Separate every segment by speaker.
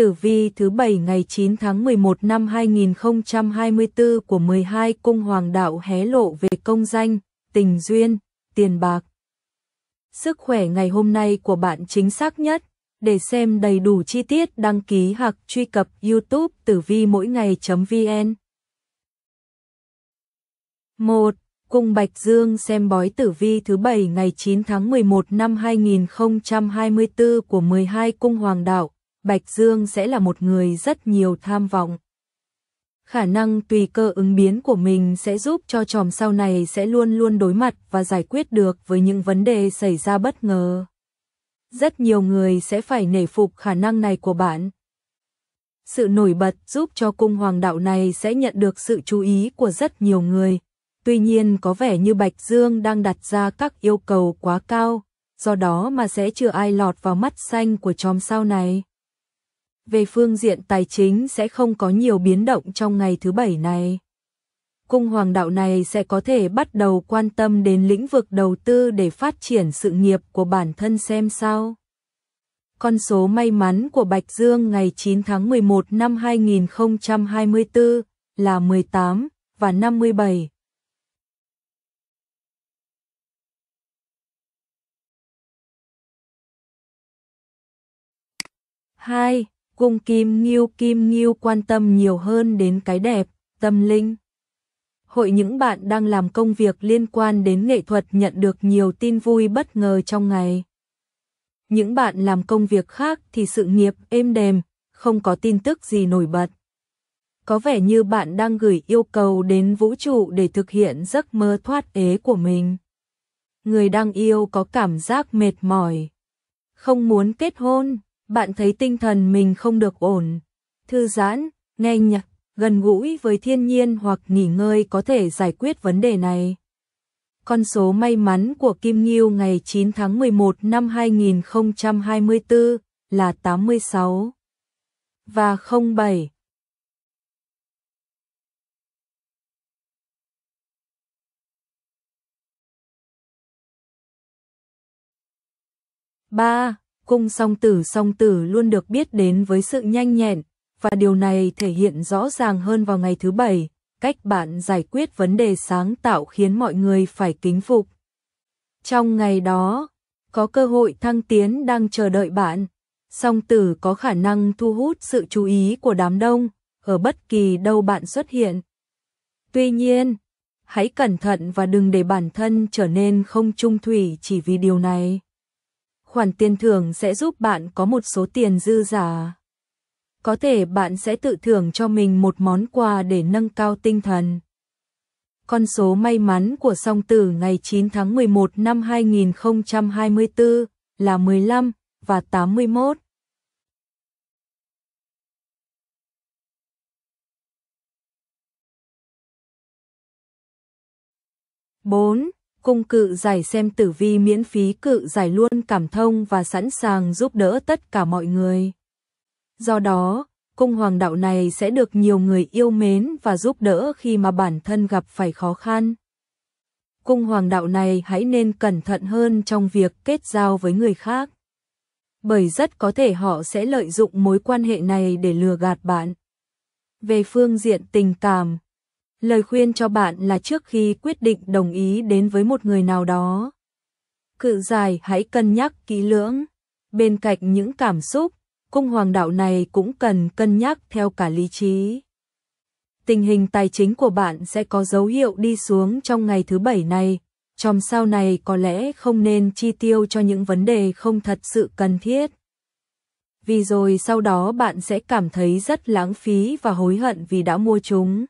Speaker 1: tử vi thứ bảy ngày 9 tháng 11 năm 2024 của 12 cung hoàng đạo hé lộ về công danh, tình duyên, tiền bạc. Sức khỏe ngày hôm nay của bạn chính xác nhất. Để xem đầy đủ chi tiết đăng ký hoặc truy cập youtube tử vi mỗi ngày.vn 1. Cung Bạch Dương xem bói tử vi thứ bảy ngày 9 tháng 11 năm 2024 của 12 cung hoàng đạo Bạch Dương sẽ là một người rất nhiều tham vọng. Khả năng tùy cơ ứng biến của mình sẽ giúp cho chòm sau này sẽ luôn luôn đối mặt và giải quyết được với những vấn đề xảy ra bất ngờ. Rất nhiều người sẽ phải nể phục khả năng này của bạn. Sự nổi bật giúp cho cung hoàng đạo này sẽ nhận được sự chú ý của rất nhiều người. Tuy nhiên có vẻ như Bạch Dương đang đặt ra các yêu cầu quá cao, do đó mà sẽ chưa ai lọt vào mắt xanh của chòm sao này về phương diện tài chính sẽ không có nhiều biến động trong ngày thứ bảy này. Cung hoàng đạo này sẽ có thể bắt đầu quan tâm đến lĩnh vực đầu tư để phát triển sự nghiệp của bản thân xem sao. Con số may mắn của Bạch Dương ngày 9 tháng 11 năm 2024 là 18 và 57. hai Cung Kim Nghiêu Kim Nghiêu quan tâm nhiều hơn đến cái đẹp, tâm linh. Hội những bạn đang làm công việc liên quan đến nghệ thuật nhận được nhiều tin vui bất ngờ trong ngày. Những bạn làm công việc khác thì sự nghiệp êm đềm, không có tin tức gì nổi bật. Có vẻ như bạn đang gửi yêu cầu đến vũ trụ để thực hiện giấc mơ thoát ế của mình. Người đang yêu có cảm giác mệt mỏi, không muốn kết hôn bạn thấy tinh thần mình không được ổn. Thư giãn, nghe nhạc, gần gũi với thiên nhiên hoặc nghỉ ngơi có thể giải quyết vấn đề này. Con số may mắn của Kim Ngưu ngày 9 tháng 11 năm 2024 là 86 và 07. ba cung song tử song tử luôn được biết đến với sự nhanh nhẹn, và điều này thể hiện rõ ràng hơn vào ngày thứ bảy, cách bạn giải quyết vấn đề sáng tạo khiến mọi người phải kính phục. Trong ngày đó, có cơ hội thăng tiến đang chờ đợi bạn, song tử có khả năng thu hút sự chú ý của đám đông, ở bất kỳ đâu bạn xuất hiện. Tuy nhiên, hãy cẩn thận và đừng để bản thân trở nên không trung thủy chỉ vì điều này khoản tiền thưởng sẽ giúp bạn có một số tiền dư giả. Có thể bạn sẽ tự thưởng cho mình một món quà để nâng cao tinh thần. Con số may mắn của song tử ngày 9 tháng 11 năm 2024 là 15 và 81. bốn cung cự giải xem tử vi miễn phí cự giải luôn cảm thông và sẵn sàng giúp đỡ tất cả mọi người. Do đó, cung hoàng đạo này sẽ được nhiều người yêu mến và giúp đỡ khi mà bản thân gặp phải khó khăn. Cung hoàng đạo này hãy nên cẩn thận hơn trong việc kết giao với người khác. Bởi rất có thể họ sẽ lợi dụng mối quan hệ này để lừa gạt bạn. Về phương diện tình cảm, Lời khuyên cho bạn là trước khi quyết định đồng ý đến với một người nào đó, cự dài hãy cân nhắc kỹ lưỡng. Bên cạnh những cảm xúc, cung hoàng đạo này cũng cần cân nhắc theo cả lý trí. Tình hình tài chính của bạn sẽ có dấu hiệu đi xuống trong ngày thứ bảy này, trong sau này có lẽ không nên chi tiêu cho những vấn đề không thật sự cần thiết. Vì rồi sau đó bạn sẽ cảm thấy rất lãng phí và hối hận vì đã mua chúng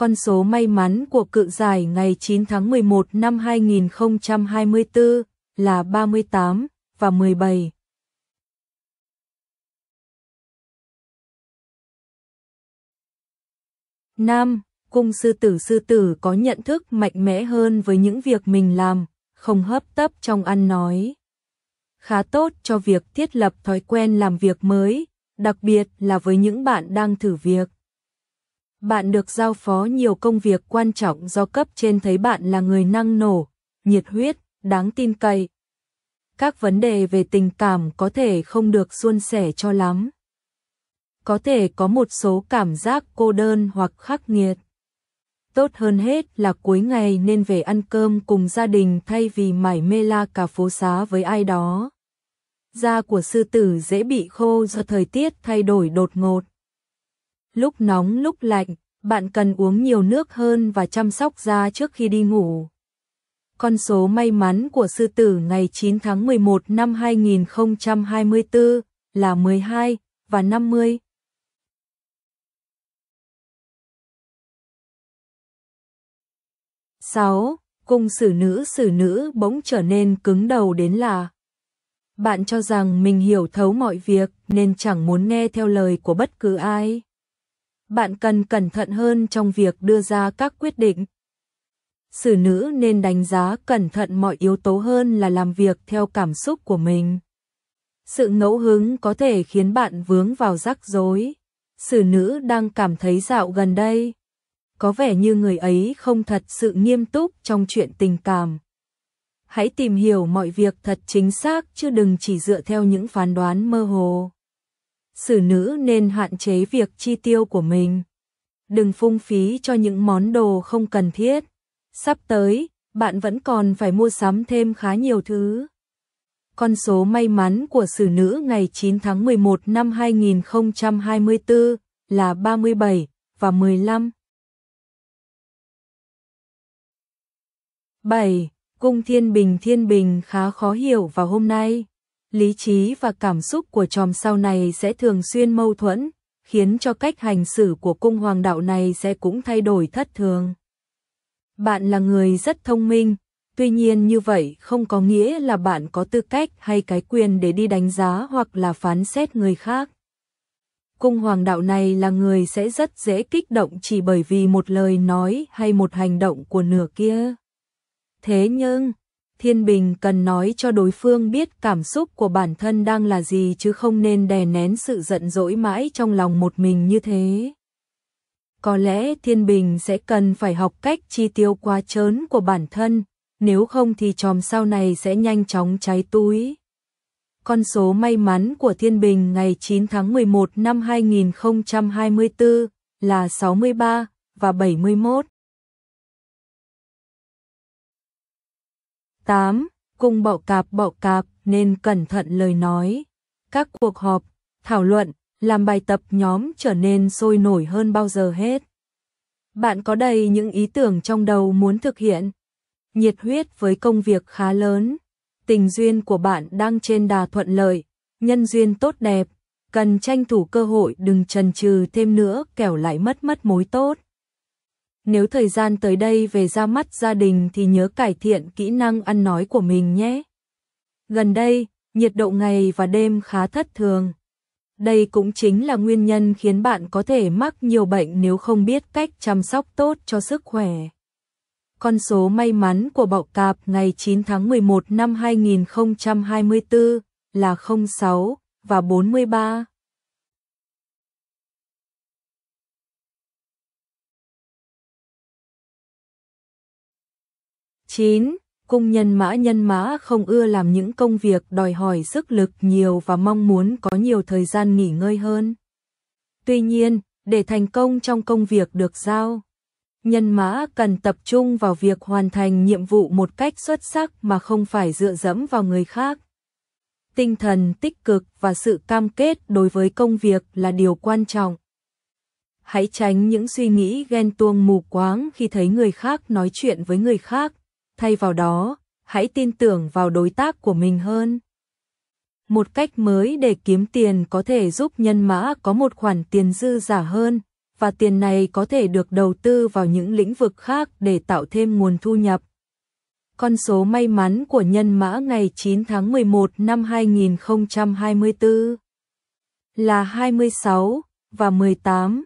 Speaker 1: con số may mắn của cự giải ngày 9 tháng 11 năm 2024 là 38 và 17. Nam, cung sư tử sư tử có nhận thức mạnh mẽ hơn với những việc mình làm, không hấp tấp trong ăn nói. Khá tốt cho việc thiết lập thói quen làm việc mới, đặc biệt là với những bạn đang thử việc. Bạn được giao phó nhiều công việc quan trọng do cấp trên thấy bạn là người năng nổ, nhiệt huyết, đáng tin cậy. Các vấn đề về tình cảm có thể không được suôn sẻ cho lắm. Có thể có một số cảm giác cô đơn hoặc khắc nghiệt. Tốt hơn hết là cuối ngày nên về ăn cơm cùng gia đình thay vì mải mê la cả phố xá với ai đó. Da của sư tử dễ bị khô do thời tiết thay đổi đột ngột lúc nóng lúc lạnh, bạn cần uống nhiều nước hơn và chăm sóc da trước khi đi ngủ. Con số may mắn của sư tử ngày 9 tháng 11 năm 2024 là 12 và 50. Sáu, cung xử nữ xử nữ bỗng trở nên cứng đầu đến là bạn cho rằng mình hiểu thấu mọi việc nên chẳng muốn nghe theo lời của bất cứ ai bạn cần cẩn thận hơn trong việc đưa ra các quyết định. Sử nữ nên đánh giá cẩn thận mọi yếu tố hơn là làm việc theo cảm xúc của mình. Sự ngẫu hứng có thể khiến bạn vướng vào rắc rối. Sử nữ đang cảm thấy dạo gần đây. Có vẻ như người ấy không thật sự nghiêm túc trong chuyện tình cảm. Hãy tìm hiểu mọi việc thật chính xác chứ đừng chỉ dựa theo những phán đoán mơ hồ xử nữ nên hạn chế việc chi tiêu của mình. Đừng phung phí cho những món đồ không cần thiết. Sắp tới, bạn vẫn còn phải mua sắm thêm khá nhiều thứ. Con số may mắn của xử nữ ngày 9 tháng 11 năm 2024 là 37 và 15. 7. Cung Thiên Bình Thiên Bình khá khó hiểu vào hôm nay lý trí và cảm xúc của chòm sau này sẽ thường xuyên mâu thuẫn, khiến cho cách hành xử của cung hoàng đạo này sẽ cũng thay đổi thất thường. Bạn là người rất thông minh, tuy nhiên như vậy không có nghĩa là bạn có tư cách hay cái quyền để đi đánh giá hoặc là phán xét người khác. Cung hoàng đạo này là người sẽ rất dễ kích động chỉ bởi vì một lời nói hay một hành động của nửa kia. Thế nhưng, Thiên Bình cần nói cho đối phương biết cảm xúc của bản thân đang là gì chứ không nên đè nén sự giận dỗi mãi trong lòng một mình như thế. Có lẽ Thiên Bình sẽ cần phải học cách chi tiêu quá trớn của bản thân, nếu không thì chòm sau này sẽ nhanh chóng cháy túi. Con số may mắn của Thiên Bình ngày 9 tháng 11 năm 2024 là 63 và
Speaker 2: 71. 8.
Speaker 1: Cung bọ cạp bọ cạp nên cẩn thận lời nói. Các cuộc họp, thảo luận, làm bài tập nhóm trở nên sôi nổi hơn bao giờ hết. Bạn có đầy những ý tưởng trong đầu muốn thực hiện. Nhiệt huyết với công việc khá lớn. Tình duyên của bạn đang trên đà thuận lợi, nhân duyên tốt đẹp. Cần tranh thủ cơ hội đừng chần chừ thêm nữa kẻo lại mất mất mối tốt. Nếu thời gian tới đây về ra mắt gia đình thì nhớ cải thiện kỹ năng ăn nói của mình nhé. Gần đây, nhiệt độ ngày và đêm khá thất thường. Đây cũng chính là nguyên nhân khiến bạn có thể mắc nhiều bệnh nếu không biết cách chăm sóc tốt cho sức khỏe. Con số may mắn của bọ cạp ngày 9 tháng 11 năm 2024 là 06 và 43. 9. Cung nhân mã nhân mã không ưa làm những công việc đòi hỏi sức lực nhiều và mong muốn có nhiều thời gian nghỉ ngơi hơn. Tuy nhiên, để thành công trong công việc được giao, nhân mã cần tập trung vào việc hoàn thành nhiệm vụ một cách xuất sắc mà không phải dựa dẫm vào người khác. Tinh thần tích cực và sự cam kết đối với công việc là điều quan trọng. Hãy tránh những suy nghĩ ghen tuông mù quáng khi thấy người khác nói chuyện với người khác thay vào đó, hãy tin tưởng vào đối tác của mình hơn. Một cách mới để kiếm tiền có thể giúp nhân mã có một khoản tiền dư giả hơn, và tiền này có thể được đầu tư vào những lĩnh vực khác để tạo thêm nguồn thu nhập. Con số may mắn của nhân mã ngày 9 tháng 11 năm 2024 là 26 và 18.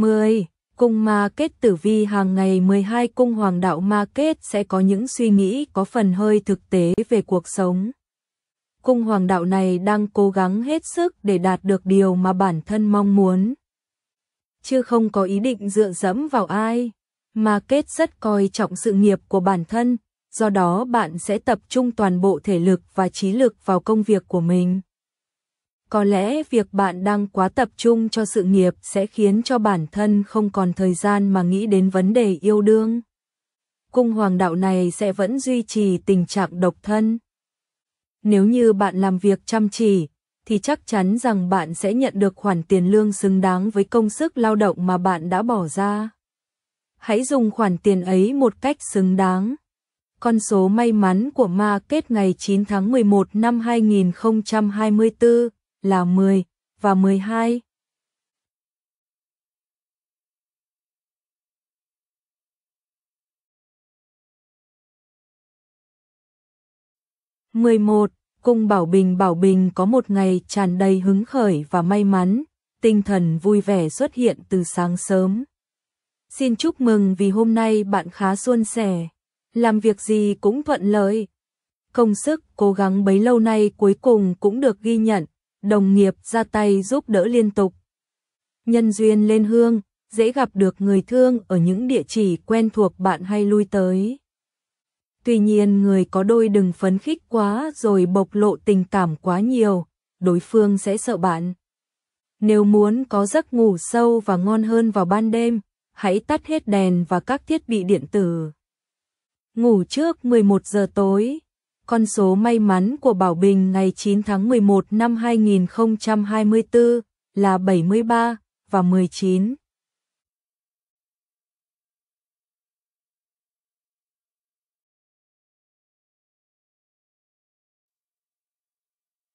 Speaker 1: 10. Cung ma kết tử vi hàng ngày 12 cung hoàng đạo ma kết sẽ có những suy nghĩ có phần hơi thực tế về cuộc sống. Cung hoàng đạo này đang cố gắng hết sức để đạt được điều mà bản thân mong muốn. Chứ không có ý định dựa dẫm vào ai. Ma kết rất coi trọng sự nghiệp của bản thân, do đó bạn sẽ tập trung toàn bộ thể lực và trí lực vào công việc của mình. Có lẽ việc bạn đang quá tập trung cho sự nghiệp sẽ khiến cho bản thân không còn thời gian mà nghĩ đến vấn đề yêu đương. Cung hoàng đạo này sẽ vẫn duy trì tình trạng độc thân. Nếu như bạn làm việc chăm chỉ, thì chắc chắn rằng bạn sẽ nhận được khoản tiền lương xứng đáng với công sức lao động mà bạn đã bỏ ra. Hãy dùng khoản tiền ấy một cách xứng đáng. Con số may mắn của ma kết ngày 9 tháng 11 năm 2024 là 10 và 12.
Speaker 2: mười một Cung Bảo
Speaker 1: Bình Bảo Bình có một ngày tràn đầy hứng khởi và may mắn, tinh thần vui vẻ xuất hiện từ sáng sớm. Xin chúc mừng vì hôm nay bạn khá suôn sẻ, làm việc gì cũng thuận lợi. Công sức, cố gắng bấy lâu nay cuối cùng cũng được ghi nhận, đồng nghiệp ra tay giúp đỡ liên tục. Nhân duyên lên hương, dễ gặp được người thương ở những địa chỉ quen thuộc bạn hay lui tới. Tuy nhiên người có đôi đừng phấn khích quá rồi bộc lộ tình cảm quá nhiều, đối phương sẽ sợ bạn. Nếu muốn có giấc ngủ sâu và ngon hơn vào ban đêm, hãy tắt hết đèn và các thiết bị điện tử. Ngủ trước 11 giờ tối con số may mắn của Bảo Bình ngày 9 tháng 11 năm 2024 là 73 và 19.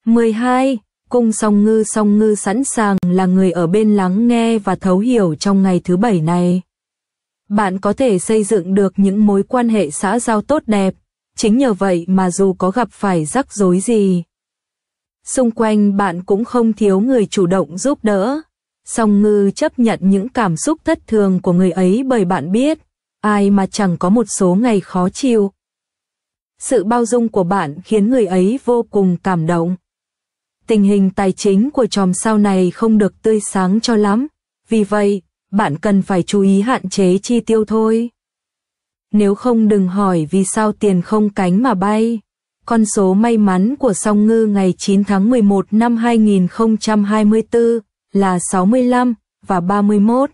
Speaker 1: mười hai cung song ngư song ngư sẵn sàng là người ở bên lắng nghe và thấu hiểu trong ngày thứ bảy này bạn có thể xây dựng được những mối quan hệ xã giao tốt đẹp chính nhờ vậy mà dù có gặp phải rắc rối gì. Xung quanh bạn cũng không thiếu người chủ động giúp đỡ. Song ngư chấp nhận những cảm xúc thất thường của người ấy bởi bạn biết, ai mà chẳng có một số ngày khó chịu. Sự bao dung của bạn khiến người ấy vô cùng cảm động. Tình hình tài chính của chòm sao này không được tươi sáng cho lắm, vì vậy, bạn cần phải chú ý hạn chế chi tiêu thôi. Nếu không đừng hỏi vì sao tiền không cánh mà bay. Con số may mắn của song ngư ngày 9 tháng 11 năm 2024 là 65 và 31.